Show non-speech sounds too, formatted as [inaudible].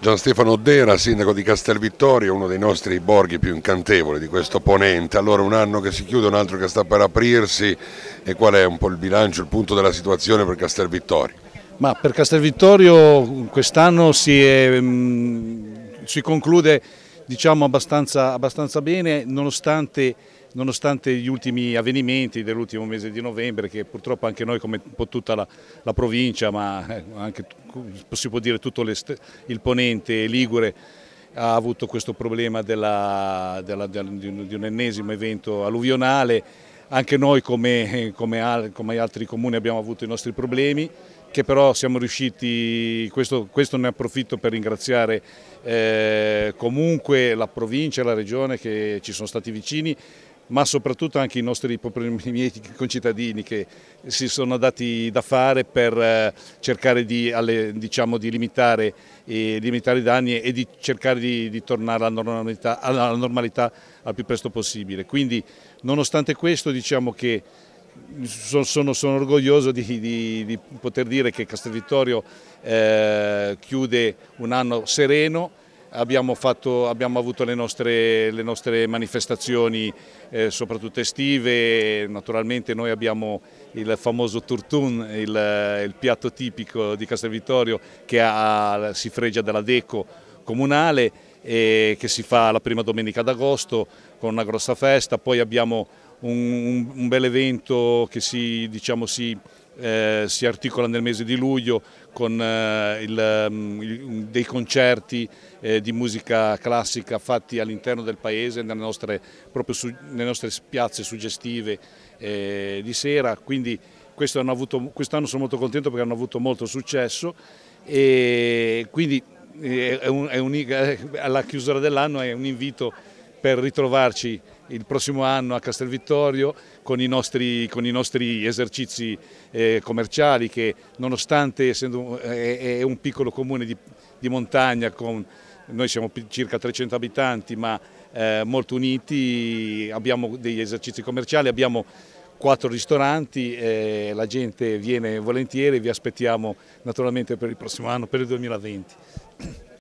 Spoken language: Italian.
Gian Stefano Dera, sindaco di Castel Vittorio, uno dei nostri borghi più incantevoli di questo ponente. Allora un anno che si chiude, un altro che sta per aprirsi e qual è un po' il bilancio, il punto della situazione per Castel Vittorio? Ma per Castel Vittorio quest'anno si, mm, si, conclude diciamo, abbastanza, abbastanza bene nonostante nonostante gli ultimi avvenimenti dell'ultimo mese di novembre che purtroppo anche noi come tutta la, la provincia ma eh, anche si può dire tutto il ponente Ligure ha avuto questo problema della, della, di, un, di un ennesimo evento alluvionale anche noi come, come, come, altri comuni abbiamo avuto i nostri problemi che però siamo riusciti, questo, questo ne approfitto per ringraziare eh, comunque la provincia e la regione che ci sono stati vicini ma soprattutto anche i nostri [laughs] i miei concittadini che si sono dati da fare per eh, cercare di, alle, diciamo, di limitare, eh, limitare, i danni e di cercare di, di tornare alla normalità, alla normalità, al più presto possibile. Quindi nonostante questo diciamo che sono, sono, sono orgoglioso di, di, poter dire che Castelvittorio eh, chiude un anno sereno Abbiamo, fatto, abbiamo, avuto le nostre, le nostre manifestazioni eh, soprattutto estive, naturalmente noi abbiamo il famoso turtun, il, il piatto tipico di Castelvittorio che ha, si fregia dalla Deco comunale e che si fa la prima domenica d'agosto con una grossa festa, poi abbiamo un, un, un bel evento che si, diciamo, si eh, si articola nel mese di luglio con eh, il, mm, mm, dei concerti eh, di musica classica fatti all'interno del paese, nelle nostre, proprio su, nelle nostre piazze suggestive eh, di sera, quindi quest'anno quest sono molto contento perché hanno avuto molto successo e quindi eh, è un, è un, eh, alla chiusura dell'anno è un invito per ritrovarci il prossimo anno a Castel Vittorio con i nostri, con i nostri esercizi eh, commerciali che nonostante essendo, eh, è un piccolo comune di, di montagna con noi siamo circa 300 abitanti ma eh, molto uniti, abbiamo degli esercizi commerciali, abbiamo quattro ristoranti, eh, la gente viene volentieri, vi aspettiamo naturalmente per il prossimo anno, per il 2020.